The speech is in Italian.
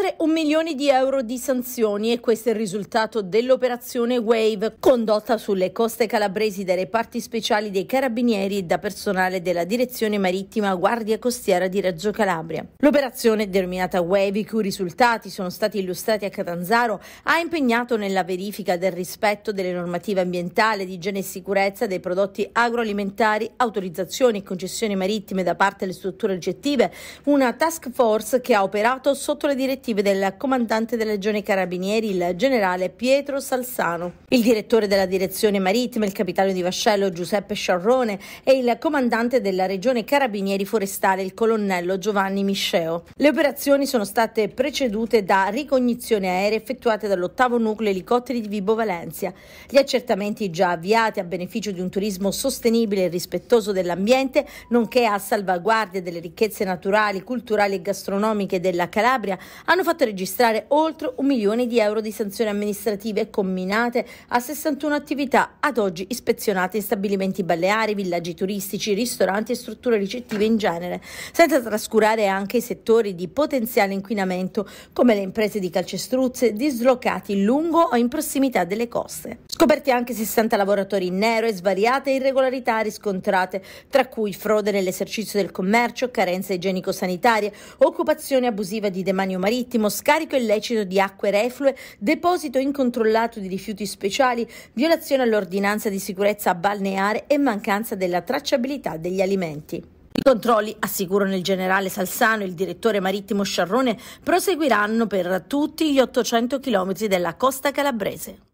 oltre un milione di euro di sanzioni e questo è il risultato dell'operazione Wave condotta sulle coste calabresi dai reparti speciali dei carabinieri e da personale della direzione marittima Guardia Costiera di Reggio Calabria. L'operazione denominata Wave, i cui risultati sono stati illustrati a Catanzaro, ha impegnato nella verifica del rispetto delle normative ambientali, di igiene e sicurezza dei prodotti agroalimentari, autorizzazioni e concessioni marittime da parte delle strutture oggettive, una task force che ha operato sotto le direttive operative del comandante della Legione Carabinieri, il generale Pietro Salsano. Il direttore della direzione marittima, il capitano di vascello Giuseppe Sciarrone e il comandante della Regione Carabinieri Forestale, il colonnello Giovanni Misceo. Le operazioni sono state precedute da ricognizioni aeree effettuate dall'ottavo nucleo elicotteri di Vibo Valencia. Gli accertamenti già avviati a beneficio di un turismo sostenibile e rispettoso dell'ambiente, nonché a salvaguardia delle ricchezze naturali, culturali e gastronomiche della Calabria, hanno hanno fatto registrare oltre un milione di euro di sanzioni amministrative combinate a 61 attività ad oggi ispezionate in stabilimenti balneari, villaggi turistici, ristoranti e strutture ricettive in genere, senza trascurare anche i settori di potenziale inquinamento come le imprese di calcestruzze dislocati lungo o in prossimità delle coste. Scoperti anche 60 lavoratori in nero e svariate irregolarità riscontrate, tra cui frode nell'esercizio del commercio, carenze igienico-sanitarie, occupazione abusiva di demanio marittimo, scarico illecito di acque reflue, deposito incontrollato di rifiuti speciali, violazione all'ordinanza di sicurezza balneare e mancanza della tracciabilità degli alimenti. I controlli, assicurano il generale Salsano e il direttore marittimo Sciarrone, proseguiranno per tutti gli 800 km della costa calabrese.